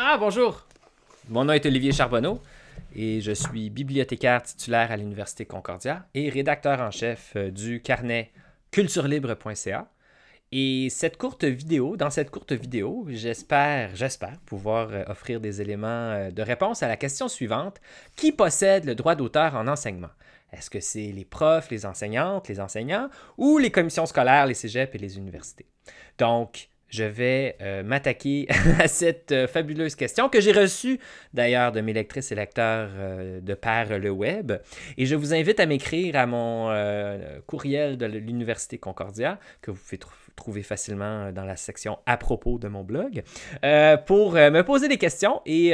Ah, bonjour. Mon nom est Olivier Charbonneau et je suis bibliothécaire titulaire à l'Université Concordia et rédacteur en chef euh, du carnet culturelibre.ca. Et cette courte vidéo, dans cette courte vidéo, j'espère, j'espère pouvoir euh, offrir des éléments euh, de réponse à la question suivante. Qui possède le droit d'auteur en enseignement? Est-ce que c'est les profs, les enseignantes, les enseignants ou les commissions scolaires, les cégeps et les universités? Donc, je vais euh, m'attaquer à cette euh, fabuleuse question que j'ai reçue d'ailleurs de mes lectrices et lecteurs euh, de par le web. Et je vous invite à m'écrire à mon courriel de l'Université Concordia, que vous pouvez trouver facilement dans la section à propos de mon blog, pour me poser des questions. Et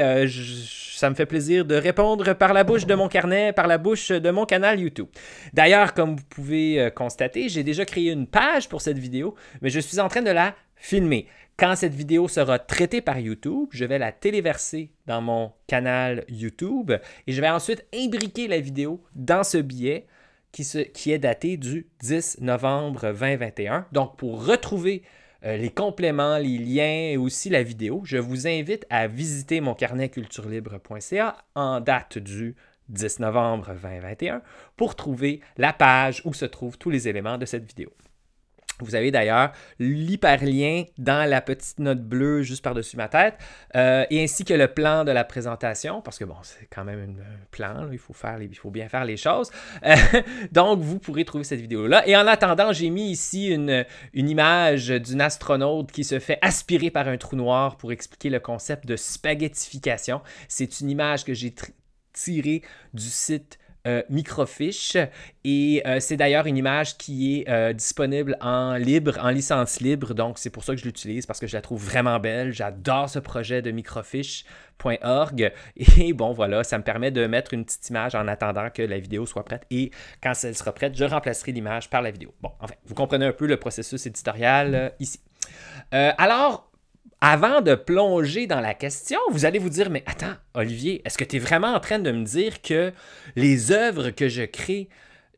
ça me fait plaisir de répondre par la bouche de mon carnet, par la bouche de mon canal YouTube. D'ailleurs, comme vous pouvez constater, j'ai déjà créé une page pour cette vidéo, mais je suis en train de la filmé. Quand cette vidéo sera traitée par YouTube, je vais la téléverser dans mon canal YouTube et je vais ensuite imbriquer la vidéo dans ce billet qui, est daté du 10 novembre 2021. Donc, pour retrouver euh, les compléments, les liens et aussi la vidéo, je vous invite à visiter mon carnet culturelibre.ca en date du 10 novembre 2021 pour trouver la page où se trouvent tous les éléments de cette vidéo. Vous avez d'ailleurs l'hyperlien dans la petite note bleue juste par-dessus ma tête, euh, et ainsi que le plan de la présentation, parce que bon, c'est quand même un plan, il, faut faire il faut bien faire les choses. Euh, donc, vous pourrez trouver cette vidéo-là. Et en attendant, j'ai mis ici une, une image d'une astronaute qui se fait aspirer par un trou noir pour expliquer le concept de spaghettification. C'est une image que j'ai tirée du site euh, microfiche. Et euh, c'est d'ailleurs une image qui est euh, disponible en libre, en licence libre. Donc, c'est pour ça que je l'utilise parce que je la trouve vraiment belle. J'adore ce projet de microfiche.org. Et bon, voilà, ça me permet de mettre une petite image en attendant que la vidéo soit prête. Et quand elle sera prête, je remplacerai l'image par la vidéo. Bon, vous comprenez un peu le processus éditorial ici. alors, avant de plonger dans la question, vous allez vous dire, mais attends, Olivier, est-ce que tu es vraiment en train de me dire que les œuvres que je crée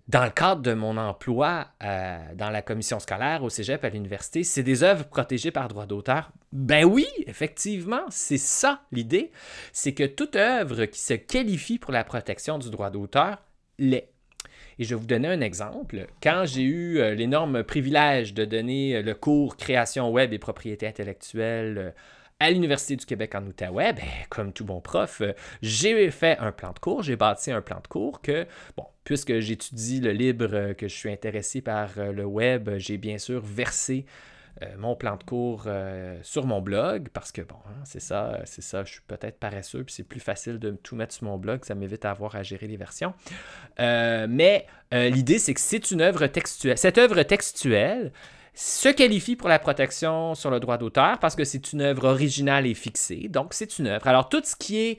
dans le cadre de mon emploi euh, dans la commission scolaire au Cégep à l'université, c'est des œuvres protégées par droit d'auteur? Ben oui, effectivement, c'est ça l'idée. C'est que toute œuvre qui se qualifie pour la protection du droit d'auteur l'est. Et je vais vous donner un exemple. Quand j'ai eu euh, l'énorme privilège de donner euh, le cours Création web et propriété intellectuelle euh, à l'Université du Québec en Outaouais, ben, comme tout bon prof, j'ai fait un plan de cours, j'ai bâti un plan de cours que, bon, puisque j'étudie le libre, que je suis intéressé par le web, j'ai bien sûr versé euh, mon plan de cours euh, sur mon blog, parce que bon, hein, c'est ça, euh, c'est ça, je suis peut-être paresseux, puis c'est plus facile de tout mettre sur mon blog, ça m'évite à avoir à gérer les versions. mais l'idée, c'est que c'est une œuvre textuelle. Cette œuvre textuelle se qualifie pour la protection sur le droit d'auteur parce que c'est une œuvre originale et fixée, donc c'est une œuvre. Alors tout ce qui est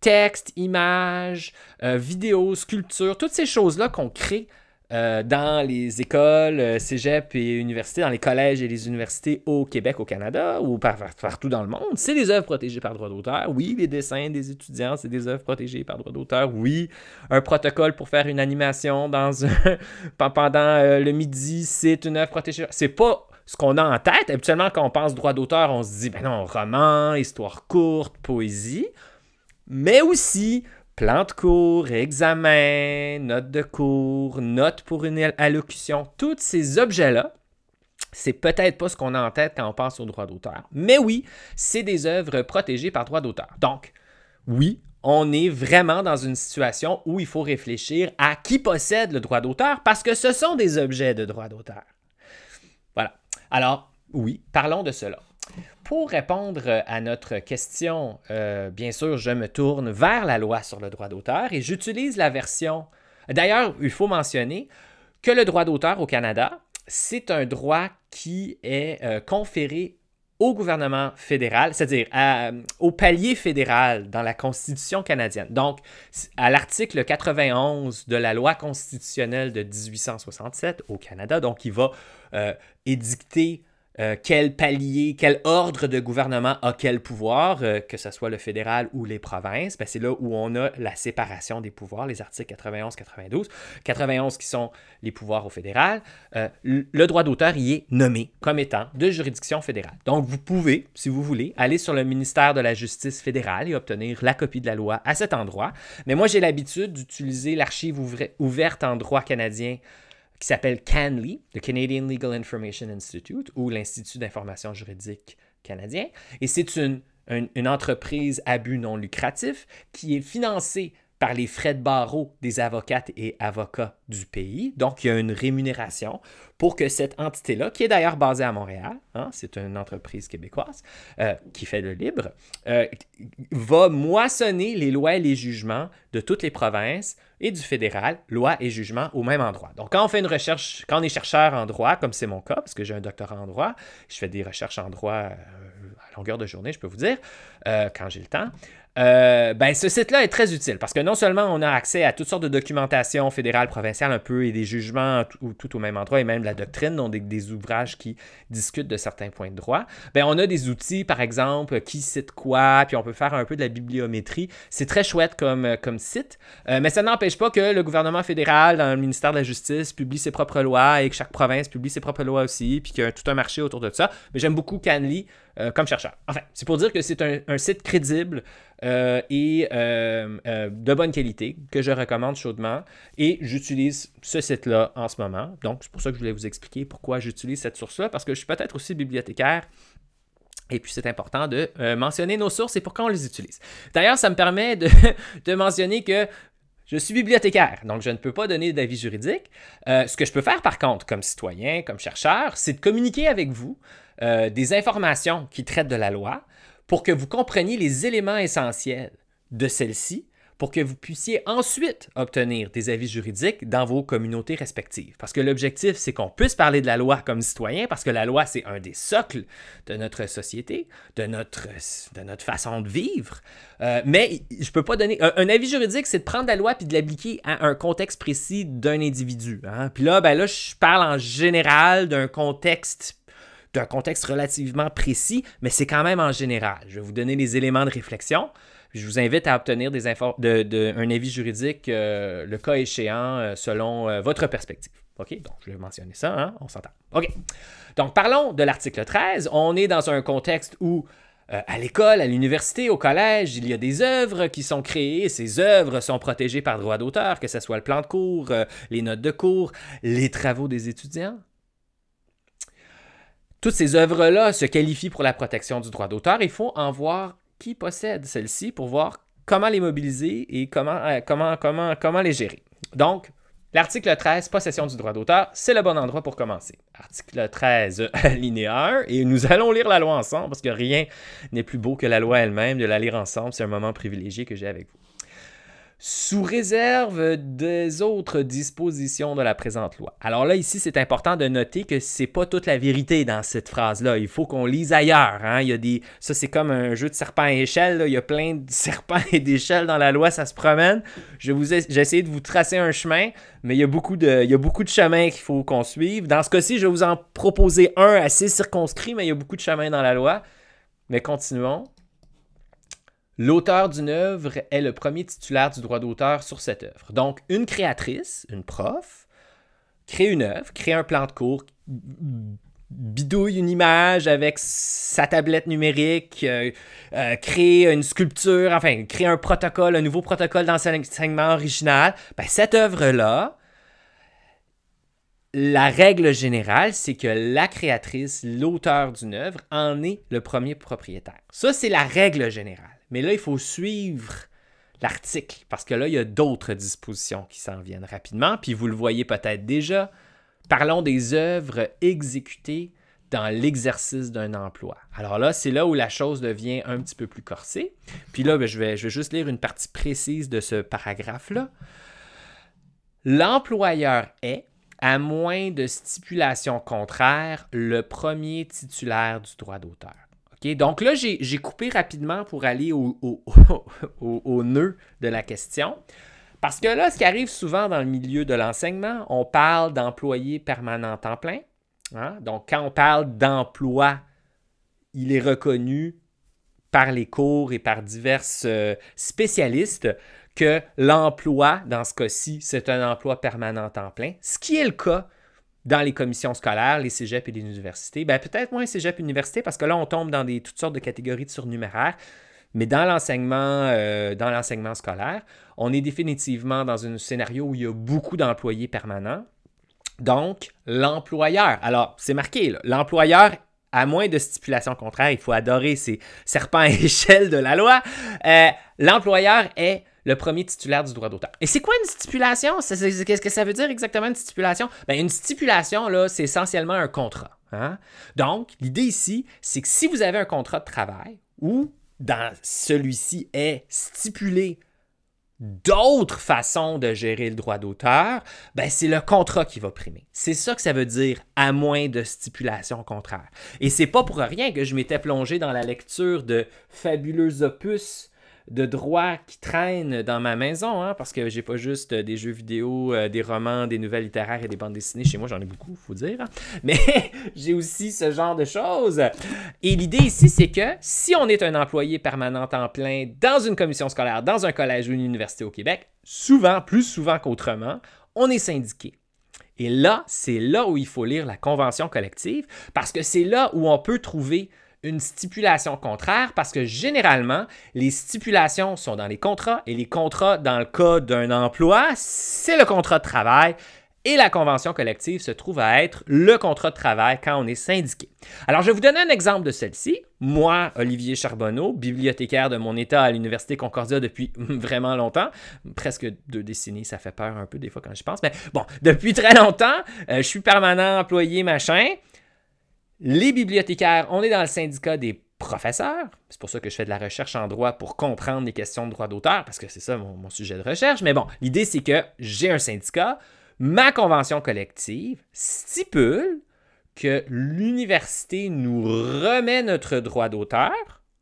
texte, images, vidéo, sculpture, toutes ces choses-là qu'on crée euh, dans les écoles, euh, cégep et universités, dans les collèges et les universités au Québec, au Canada ou partout dans le monde. C'est des œuvres protégées par droit d'auteur. Oui, les dessins des étudiants, c'est des œuvres protégées par droit d'auteur. Oui, un protocole pour faire une animation dans pendant euh, le midi, c'est une œuvre protégée. C'est pas ce qu'on a en tête. Habituellement, quand on pense droit d'auteur, on se dit, ben non, roman, histoire courte, poésie mais aussi plan de cours, examen, notes de cours, notes pour une allocution, tous ces objets-là, c'est peut-être pas ce qu'on a en tête quand on pense au droit d'auteur. Mais oui, c'est des œuvres protégées par droit d'auteur. Donc, oui, on est vraiment dans une situation où il faut réfléchir à qui possède le droit d'auteur parce que ce sont des objets de droit d'auteur. Voilà. Alors, oui, parlons de cela. Pour répondre euh, à notre question, euh, bien sûr, je me tourne vers la loi sur le droit d'auteur et j'utilise la version. D'ailleurs, il faut mentionner que le droit d'auteur au Canada, c'est un droit qui est euh, conféré au gouvernement fédéral, c'est-à-dire au palier fédéral dans la Constitution canadienne. Donc, à l'article 91 de la loi constitutionnelle de 1867 au Canada, donc il va édicter euh, quel palier, quel ordre de gouvernement a quel pouvoir, euh, que ce soit le fédéral ou les provinces, ben, c'est là où on a la séparation des pouvoirs, les articles 91-92. 91 qui sont les pouvoirs au fédéral. Euh, le droit d'auteur y est nommé comme étant de juridiction fédérale. Donc vous pouvez, si vous voulez, aller sur le ministère de la Justice fédérale et obtenir la copie de la loi à cet endroit. Mais moi j'ai l'habitude d'utiliser l'archive ouverte en droit canadien qui s'appelle CANLI, le Canadian Legal Information Institute, ou l'Institut d'information juridique canadien. Et c'est une, une, entreprise à but non lucratif qui est financée par les frais de barreau des avocates et avocats du pays. Donc, il y a une rémunération pour que cette entité-là, qui est d'ailleurs basée à Montréal, hein, c'est une entreprise québécoise euh, qui fait le libre, euh, va moissonner les lois et les jugements de toutes les provinces et du fédéral, lois et jugements au même endroit. Donc, quand on fait une recherche, quand on est chercheur en droit, comme c'est mon cas, parce que j'ai un doctorat en droit, je fais des recherches en droit euh, longueur de journée, je peux vous dire, euh, quand j'ai le temps. Euh, ben, ce site-là est très utile parce que non seulement on a accès à toutes sortes de documentations fédérales, provinciales un peu, et des jugements tout, tout au même endroit, et même la doctrine, donc des, ouvrages qui discutent de certains points de droit. Ben, on a des outils, par exemple, qui cite quoi, puis on peut faire un peu de la bibliométrie. C'est très chouette comme, comme site, euh, mais ça n'empêche pas que le gouvernement fédéral, dans le ministère de la Justice, publie ses propres lois et que chaque province publie ses propres lois aussi, puis qu'il y a tout un marché autour de ça. Mais j'aime beaucoup Canly euh, comme chercheur. Enfin, c'est pour dire que c'est un, site crédible euh, et euh, de bonne qualité que je recommande chaudement. Et j'utilise ce site-là en ce moment. Donc, c'est pour ça que je voulais vous expliquer pourquoi j'utilise cette source-là, parce que je suis peut-être aussi bibliothécaire. Et puis, c'est important de mentionner nos sources et pourquoi on les utilise. D'ailleurs, ça me permet de, mentionner que je suis bibliothécaire, donc je ne peux pas donner d'avis juridique. ce que je peux faire par contre, comme citoyen, comme chercheur, c'est de communiquer avec vous euh, des informations qui traitent de la loi pour que vous compreniez les éléments essentiels de celle-ci pour que vous puissiez ensuite obtenir des avis juridiques dans vos communautés respectives. Parce que l'objectif, c'est qu'on puisse parler de la loi comme citoyen, parce que la loi, c'est un des socles de notre société, de notre, de notre façon de vivre. Euh, mais je peux pas donner... Un, avis juridique, c'est de prendre la loi puis de l'appliquer à un contexte précis d'un individu. Hein. Puis là, ben là, je parle en général d'un contexte d'un contexte relativement précis, mais c'est quand même en général. Je vais vous donner les éléments de réflexion. Je vous invite à obtenir des un avis juridique, euh, le cas échéant, euh, selon euh, votre perspective. OK, donc je vais mentionner ça, hein? on s'entend. OK. Donc parlons de l'article 13. On est dans un contexte où à l'école, à l'université, au collège, il y a des œuvres qui sont créées. Ces œuvres sont protégées par droit d'auteur, que ce soit le plan de cours, les notes de cours, les travaux des étudiants. Toutes ces œuvres-là se qualifient pour la protection du droit d'auteur. Il faut en voir qui possède celles-ci pour voir comment les mobiliser et comment, euh, comment, comment, comment les gérer. Donc, L'article 13, possession du droit d'auteur, c'est le bon endroit pour commencer. Article 13, linéaire, et nous allons lire la loi ensemble, parce que rien n'est plus beau que la loi elle-même, de la lire ensemble, c'est un moment privilégié que j'ai avec vous sous réserve des autres dispositions de la présente loi. Alors là, ici, c'est important de noter que c'est pas toute la vérité dans cette phrase-là. Il faut qu'on lise ailleurs. Hein. Il y a des... Ça, c'est comme un jeu de serpent à échelle. Il y a plein de serpents et d'échelles dans la loi. Ça se promène. Je vous J'ai essayé de vous tracer un chemin, mais il y a beaucoup de, il y a beaucoup de chemins qu'il faut qu'on suive. Dans ce cas-ci, je vais vous en proposer un assez circonscrit, mais il y a beaucoup de chemins dans la loi. Mais continuons. L'auteur d'une œuvre est le premier titulaire du droit d'auteur sur cette œuvre. Donc, une créatrice, une prof, crée une œuvre, crée un plan de cours, bidouille une image avec sa tablette numérique, euh, euh, crée une sculpture, enfin, crée un protocole, un nouveau protocole d'enseignement original. Ben, cette œuvre-là, la règle générale, c'est que la créatrice, l'auteur d'une œuvre, en est le premier propriétaire. Ça, c'est la règle générale. Mais là, il faut suivre l'article, parce que là, il y a d'autres dispositions qui s'en viennent rapidement, puis vous le voyez peut-être déjà. Parlons des œuvres exécutées dans l'exercice d'un emploi. Alors là, c'est là où la chose devient un petit peu plus corsée. Puis là, ben, je, vais, je vais juste lire une partie précise de ce paragraphe-là. L'employeur est, à moins de stipulation contraire, le premier titulaire du droit d'auteur. Donc là, j'ai coupé rapidement pour aller au, nœud de la question. Parce que là, ce qui arrive souvent dans le milieu de l'enseignement, on parle d'employés permanents en plein. Hein. Donc, quand on parle d'emploi, il est reconnu par les cours et par divers euh, spécialistes que l'emploi, dans ce cas-ci, c'est un emploi permanent en plein, ce qui est le cas dans les commissions scolaires, les cégeps et les universités. Ben, peut-être moins cégep université parce que là, on tombe dans des, toutes sortes de catégories de surnuméraires. Mais dans l'enseignement, euh, dans l'enseignement scolaire, on est définitivement dans un scénario où il y a beaucoup d'employés permanents. Donc, l'employeur, alors c'est marqué, l'employeur, à moins de stipulations contraires, il faut adorer ces serpents à échelle de la loi, euh, l'employeur est le premier titulaire du droit d'auteur. Et c'est quoi une stipulation? Qu'est-ce que ça veut dire exactement une stipulation? Ben, une stipulation, là, c'est essentiellement un contrat. Hein? Donc, l'idée ici, c'est que si vous avez un contrat de travail où dans celui-ci est stipulé d'autres façons de gérer le droit d'auteur, ben c'est le contrat qui va primer. C'est ça que ça veut dire à moins de stipulations contraire ». Et c'est pas pour rien que je m'étais plongé dans la lecture de Fabuleux opus de droits qui traînent dans ma maison, hein, parce que j'ai pas juste euh, des jeux vidéo, euh, des romans, des nouvelles littéraires et des bandes dessinées. Chez moi, j'en ai beaucoup, faut dire. Hein. Mais j'ai aussi ce genre de choses. Et l'idée ici, c'est que si on est un employé permanent en plein dans une commission scolaire, dans un collège ou une université au Québec, souvent, plus souvent qu'autrement, on est syndiqué. Et là, c'est là où il faut lire la convention collective, parce que c'est là où on peut trouver une stipulation contraire parce que généralement, les stipulations sont dans les contrats et les contrats, dans le cas d'un emploi, c'est le contrat de travail et la convention collective se trouve à être le contrat de travail quand on est syndiqué. Alors, je vais vous donner un exemple de celle-ci. Moi, Olivier Charbonneau, bibliothécaire de mon état à l'Université Concordia depuis vraiment longtemps, presque deux décennies, ça fait peur un peu des fois quand je pense, mais bon, depuis très longtemps, euh, je suis permanent employé, machin. Les bibliothécaires, on est dans le syndicat des professeurs. C'est pour ça que je fais de la recherche en droit pour comprendre les questions de droit d'auteur, parce que c'est ça mon, sujet de recherche. Mais bon, l'idée, c'est que j'ai un syndicat, ma convention collective stipule que l'université nous remet notre droit d'auteur,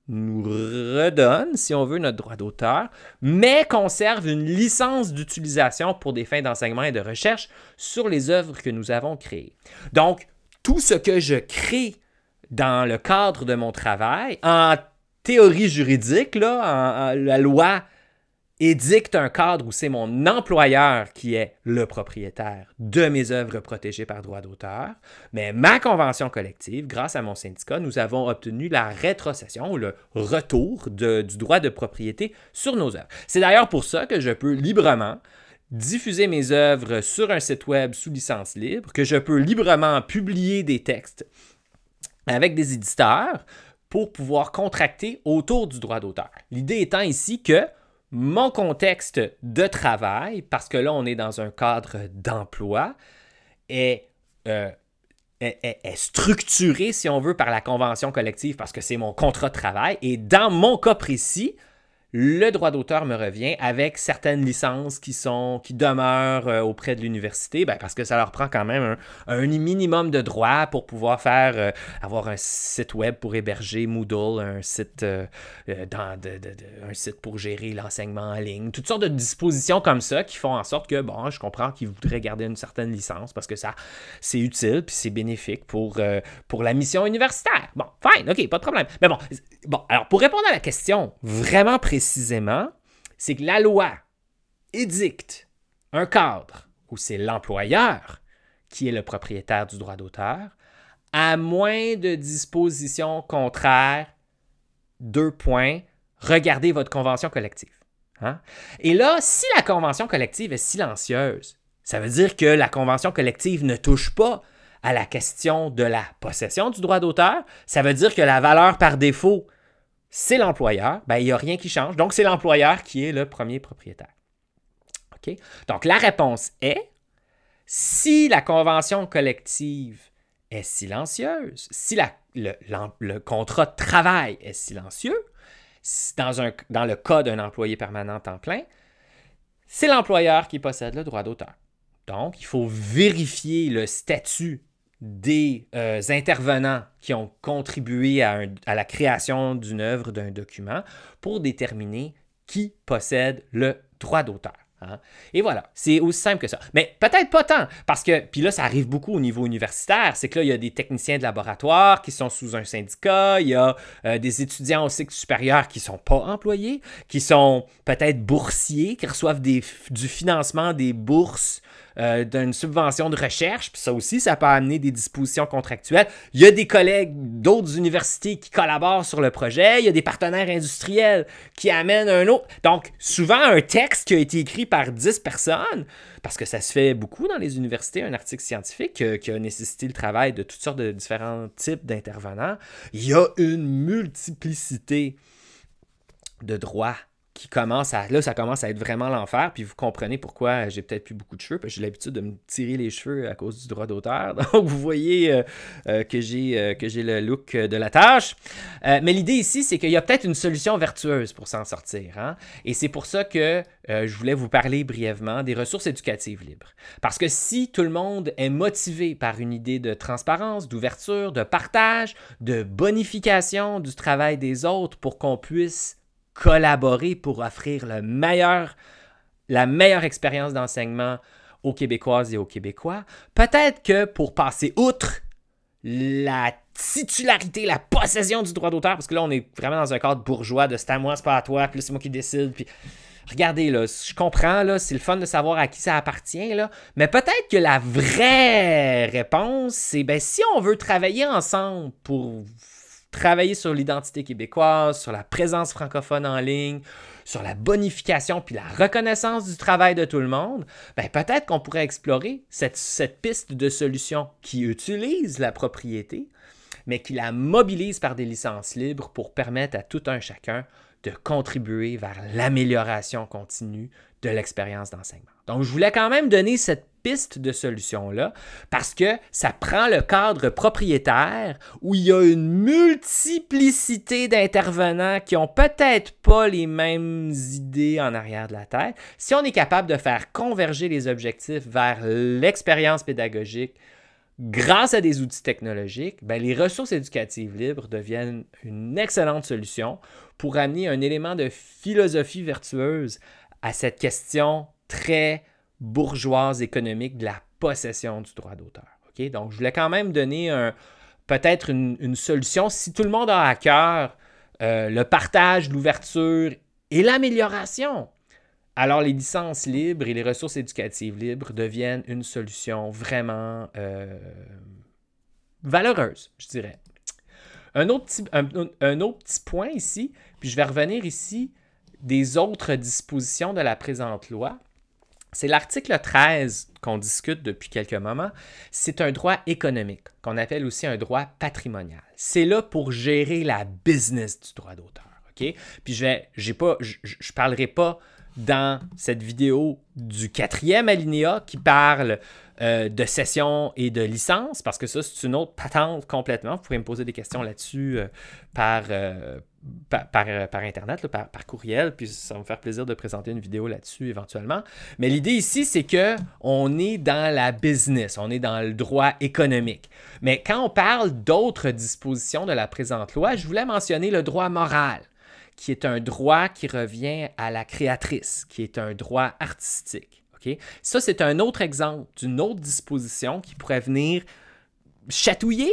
nous redonne, si on veut, notre droit d'auteur, mais conserve une licence d'utilisation pour des fins d'enseignement et de recherche sur les œuvres que nous avons créées. Donc, tout ce que je crée dans le cadre de mon travail, en théorie juridique, la loi édicte un cadre où c'est mon employeur qui est le propriétaire de mes œuvres protégées par droit d'auteur, mais ma convention collective, grâce à mon syndicat, nous avons obtenu la rétrocession ou le retour du droit de propriété sur nos œuvres. C'est d'ailleurs pour ça que je peux librement diffuser mes œuvres sur un site web sous licence libre, que je peux librement publier des textes avec des éditeurs pour pouvoir contracter autour du droit d'auteur. L'idée étant ici que mon contexte de travail, parce que là on est dans un cadre d'emploi, est, euh, structuré, si on veut, par la convention collective, parce que c'est mon contrat de travail, et dans mon cas précis, le droit d'auteur me revient avec certaines licences qui sont qui demeurent euh, auprès de l'université, ben, parce que ça leur prend quand même un, minimum de droits pour pouvoir faire euh, avoir un site web pour héberger Moodle, un site euh, un site pour gérer l'enseignement en ligne, toutes sortes de dispositions comme ça qui font en sorte que bon, je comprends qu'ils voudraient garder une certaine licence parce que ça c'est utile puis c'est bénéfique pour pour la mission universitaire. Bon, fine, ok, pas de problème. Mais bon, bon, alors pour répondre à la question vraiment précise précisément, c'est que la loi édicte un cadre où c'est l'employeur qui est le propriétaire du droit d'auteur, à moins de dispositions contraires. Deux points, regardez votre convention collective. Hein. Et là, si la convention collective est silencieuse, ça veut dire que la convention collective ne touche pas à la question de la possession du droit d'auteur. Ça veut dire que la valeur par défaut c'est l'employeur, ben, il n'y a rien qui change. Donc, c'est l'employeur qui est le premier propriétaire. Ok. Donc, la réponse est, si la convention collective est silencieuse, si le, contrat de travail est silencieux, dans, un, dans le cas d'un employé permanent en plein, c'est l'employeur qui possède le droit d'auteur. Donc, il faut vérifier le statut des euh, intervenants qui ont contribué à, la création d'une œuvre, d'un document, pour déterminer qui possède le droit d'auteur. Hein. Et voilà, c'est aussi simple que ça. Mais peut-être pas tant, parce que, puis là, ça arrive beaucoup au niveau universitaire, c'est que là, il y a des techniciens de laboratoire qui sont sous un syndicat, il y a euh, des étudiants au cycle supérieur qui ne sont pas employés, qui sont peut-être boursiers, qui reçoivent du financement des bourses euh, d'une subvention de recherche, puis ça aussi, ça peut amener des dispositions contractuelles. Il y a des collègues d'autres universités qui collaborent sur le projet, il y a des partenaires industriels qui amènent un autre. Donc, souvent, un texte qui a été écrit par 10 personnes, parce que ça se fait beaucoup dans les universités, un article scientifique qui a nécessité le travail de toutes sortes de différents types d'intervenants, il y a une multiplicité de droits qui commence à. Là, ça commence à être vraiment l'enfer. Puis vous comprenez pourquoi j'ai peut-être plus beaucoup de cheveux. Parce que j'ai l'habitude de me tirer les cheveux à cause du droit d'auteur. Donc vous voyez euh, euh, euh, que j'ai le look de la tâche. mais l'idée ici, c'est qu'il y a peut-être une solution vertueuse pour s'en sortir. Hein. Et c'est pour ça que je voulais vous parler brièvement des ressources éducatives libres. Parce que si tout le monde est motivé par une idée de transparence, d'ouverture, de partage, de bonification du travail des autres pour qu'on puisse collaborer pour offrir la meilleure expérience d'enseignement aux Québécoises et aux Québécois. Peut-être que pour passer outre la titularité, la possession du droit d'auteur, parce que là, on est vraiment dans un cadre bourgeois de c'est à moi, c'est pas à toi, puis c'est moi qui décide, puis regardez, là, je comprends, là, c'est le fun de savoir à qui ça appartient, là, mais peut-être que la vraie réponse, c'est ben, si on veut travailler ensemble pour travailler sur l'identité québécoise, sur la présence francophone en ligne, sur la bonification puis la reconnaissance du travail de tout le monde, ben, peut-être qu'on pourrait explorer cette, cette piste de solution qui utilise la propriété, mais qui la mobilise par des licences libres pour permettre à tout un chacun de contribuer vers l'amélioration continue de l'expérience d'enseignement. Donc, je voulais quand même donner cette piste de solution-là parce que ça prend le cadre propriétaire où il y a une multiplicité d'intervenants qui n'ont peut-être pas les mêmes idées en arrière de la tête. Si on est capable de faire converger les objectifs vers l'expérience pédagogique, grâce à des outils technologiques, ben, les ressources éducatives libres deviennent une excellente solution pour amener un élément de philosophie vertueuse à cette question très bourgeoise économique de la possession du droit d'auteur. Donc, je voulais quand même donner peut-être une, solution si tout le monde a à cœur euh, le partage, l'ouverture et l'amélioration alors, les licences libres et les ressources éducatives libres deviennent une solution vraiment euh, valeureuse, je dirais. Un autre, petit, autre point ici, puis je vais revenir ici des autres dispositions de la présente loi. C'est l'article 13 qu'on discute depuis quelques moments. C'est un droit économique, qu'on appelle aussi un droit patrimonial. C'est là pour gérer la business du droit d'auteur. OK? Puis je vais, j'ai pas, parlerai pas dans cette vidéo du quatrième alinéa qui parle euh, de cession et de licence, parce que ça, c'est une autre patente complètement. Vous pourrez me poser des questions là-dessus euh, euh, par, Internet, par, courriel, puis ça va me faire plaisir de présenter une vidéo là-dessus éventuellement. Mais l'idée ici, c'est qu'on est dans la business, on est dans le droit économique. Mais quand on parle d'autres dispositions de la présente loi, je voulais mentionner le droit moral qui est un droit qui revient à la créatrice, qui est un droit artistique. Ok Ça, c'est un autre exemple d'une autre disposition qui pourrait venir chatouiller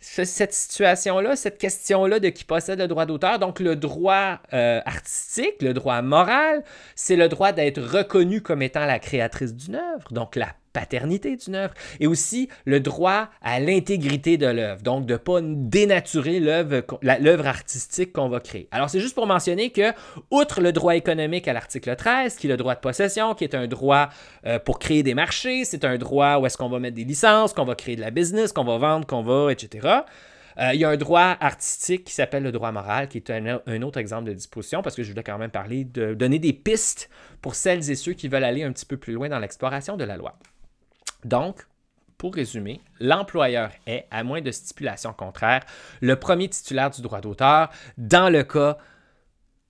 cette situation-là, cette question-là de qui possède le droit d'auteur. Donc, le droit euh, artistique, le droit moral, c'est le droit d'être reconnu comme étant la créatrice d'une œuvre, donc la paternité d'une œuvre et aussi le droit à l'intégrité de l'œuvre, donc de ne pas dénaturer l'œuvre artistique qu'on va créer. Alors c'est juste pour mentionner que, outre le droit économique à l'article 13, qui est le droit de possession, qui est un droit euh, pour créer des marchés, c'est un droit où est-ce qu'on va mettre des licences, qu'on va créer de la business, qu'on va vendre, qu'on va, etc. Euh, il y a un droit artistique qui s'appelle le droit moral, qui est un, autre exemple de disposition, parce que je voulais quand même parler de donner des pistes pour celles et ceux qui veulent aller un petit peu plus loin dans l'exploration de la loi. Donc, pour résumer, l'employeur est, à moins de stipulation contraire, le premier titulaire du droit d'auteur dans le cas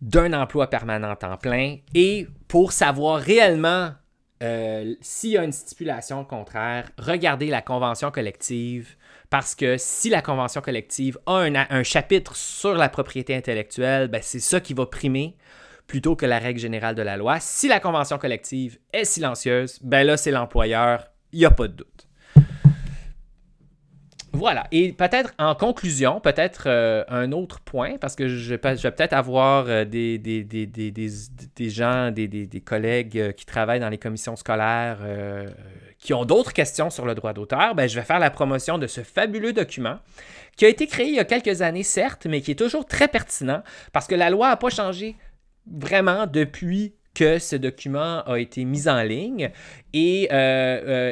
d'un emploi permanent en plein et pour savoir réellement euh, s'il y a une stipulation contraire, regardez la convention collective parce que si la convention collective a un, chapitre sur la propriété intellectuelle, ben, c'est ça qui va primer plutôt que la règle générale de la loi. Si la convention collective est silencieuse, ben là c'est l'employeur il n'y a pas de doute. Voilà. Et peut-être en conclusion, peut-être euh, un autre point, parce que je, vais peut-être avoir euh, des, des, des, des gens, des, collègues euh, qui travaillent dans les commissions scolaires qui ont d'autres questions sur le droit d'auteur. Ben, je vais faire la promotion de ce fabuleux document qui a été créé il y a quelques années, certes, mais qui est toujours très pertinent parce que la loi n'a pas changé vraiment depuis que ce document a été mis en ligne. Et, euh,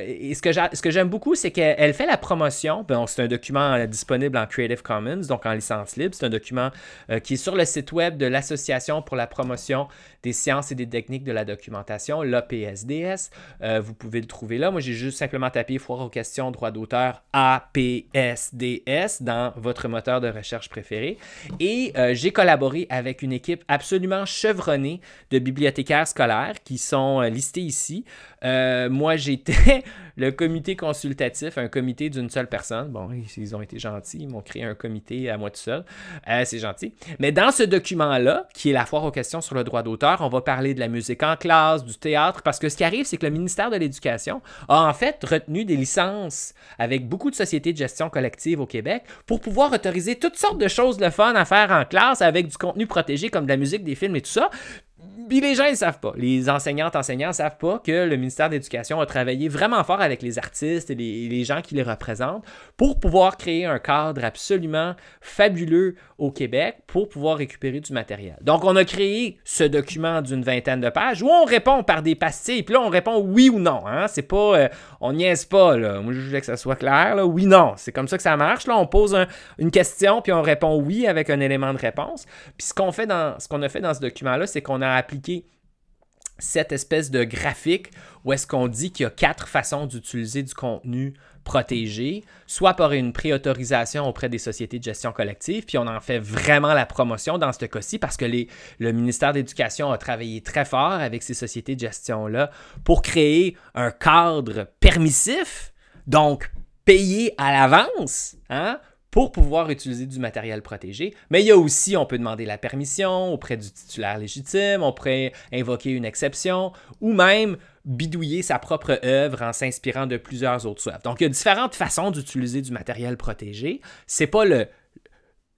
euh, ce que j'aime beaucoup, c'est qu'elle fait la promotion. Ben, c'est un document euh, disponible en Creative Commons, donc en licence libre. C'est un document qui est sur le site web de l'Association pour la promotion des sciences et des techniques de la documentation, l'APSDS. vous pouvez le trouver là. Moi, j'ai juste simplement tapé foire aux questions droit d'auteur APSDS dans votre moteur de recherche préféré. Et j'ai collaboré avec une équipe absolument chevronnée de bibliothécaires scolaires qui sont euh, listés ici. Euh, moi, j'étais le comité consultatif, un comité d'une seule personne. Bon, ils ont été gentils, ils m'ont créé un comité à moi tout seul. Euh, c'est gentil. Mais dans ce document-là, qui est la foire aux questions sur le droit d'auteur, on va parler de la musique en classe, du théâtre, parce que ce qui arrive, c'est que le ministère de l'Éducation a en fait retenu des licences avec beaucoup de sociétés de gestion collective au Québec pour pouvoir autoriser toutes sortes de choses de fun à faire en classe avec du contenu protégé comme de la musique, des films et tout ça les gens ne savent pas, les enseignantes, enseignants ne savent pas que le ministère de l'Éducation a travaillé vraiment fort avec les artistes et les, gens qui les représentent pour pouvoir créer un cadre absolument fabuleux au Québec pour pouvoir récupérer du matériel. Donc, on a créé ce document d'une vingtaine de pages où on répond par des pastilles, puis là, on répond oui ou non. Hein? C'est pas, euh, on niaise pas, là. Moi, je voulais que ça soit clair, là. Oui, non. C'est comme ça que ça marche, là. On pose une question, puis on répond oui avec un élément de réponse. Puis ce qu'on fait dans, ce qu'on a fait dans ce document-là, c'est qu'on a appliquer cette espèce de graphique où est-ce qu'on dit qu'il y a quatre façons d'utiliser du contenu protégé, soit par une préautorisation auprès des sociétés de gestion collective, puis on en fait vraiment la promotion dans ce cas-ci parce que le ministère de l'Éducation a travaillé très fort avec ces sociétés de gestion-là pour créer un cadre permissif, donc payé à l'avance, hein, pour pouvoir utiliser du matériel protégé. Mais il y a aussi, on peut demander la permission auprès du titulaire légitime, on pourrait invoquer une exception, ou même bidouiller sa propre œuvre en s'inspirant de plusieurs autres œuvres. Donc, il y a différentes façons d'utiliser du matériel protégé. C'est pas le,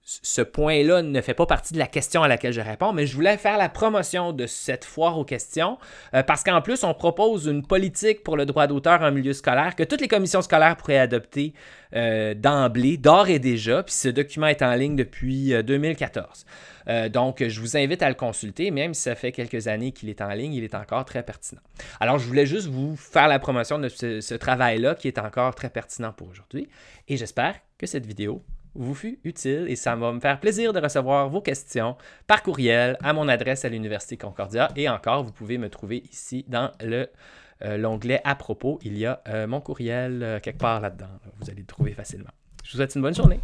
ce point-là ne fait pas partie de la question à laquelle je réponds, mais je voulais faire la promotion de cette foire aux questions euh, parce qu'en plus, on propose une politique pour le droit d'auteur en milieu scolaire que toutes les commissions scolaires pourraient adopter euh, d'emblée, d'or et déjà. Puis ce document est en ligne depuis 2014. Euh, donc, je vous invite à le consulter, même si ça fait quelques années qu'il est en ligne, il est encore très pertinent. Alors, je voulais juste vous faire la promotion de ce travail-là qui est encore très pertinent pour aujourd'hui et j'espère que cette vidéo vous fut utile et ça va me faire plaisir de recevoir vos questions par courriel à mon adresse à l'Université Concordia. Et encore, vous pouvez me trouver ici dans le euh, l'onglet à propos. Il y a euh, mon courriel euh, quelque part là-dedans. Vous allez le trouver facilement. Je vous souhaite une bonne journée.